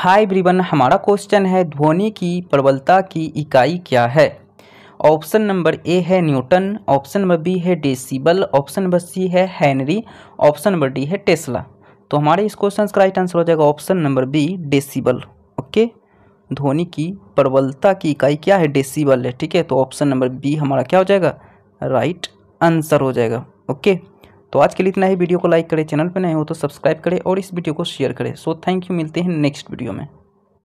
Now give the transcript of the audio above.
हाय ब्रिबन हमारा क्वेश्चन है ध्वनि की प्रबलता की इकाई क्या है ऑप्शन नंबर ए है न्यूटन ऑप्शन नंबर बी है डेसिबल ऑप्शन नंबर सी है हेनरी ऑप्शन नंबर डी है टेस्ला तो हमारे इस क्वेश्चन का राइट आंसर हो जाएगा option number B decibel okay ध्वनि की प्रबलता की इकाई क्या है डेसिबल है ठीक है तो ऑप्शन नंबर बी हमारा क्या हो जाएगा राइट आंसर हो जाएगा ओके तो आज के लिए इतना ही वीडियो को लाइक करें चैनल पर नए हो तो सब्सक्राइब करें और इस वीडियो को शेयर करें सो थैंक यू मिलते हैं नेक्स्ट वीडियो में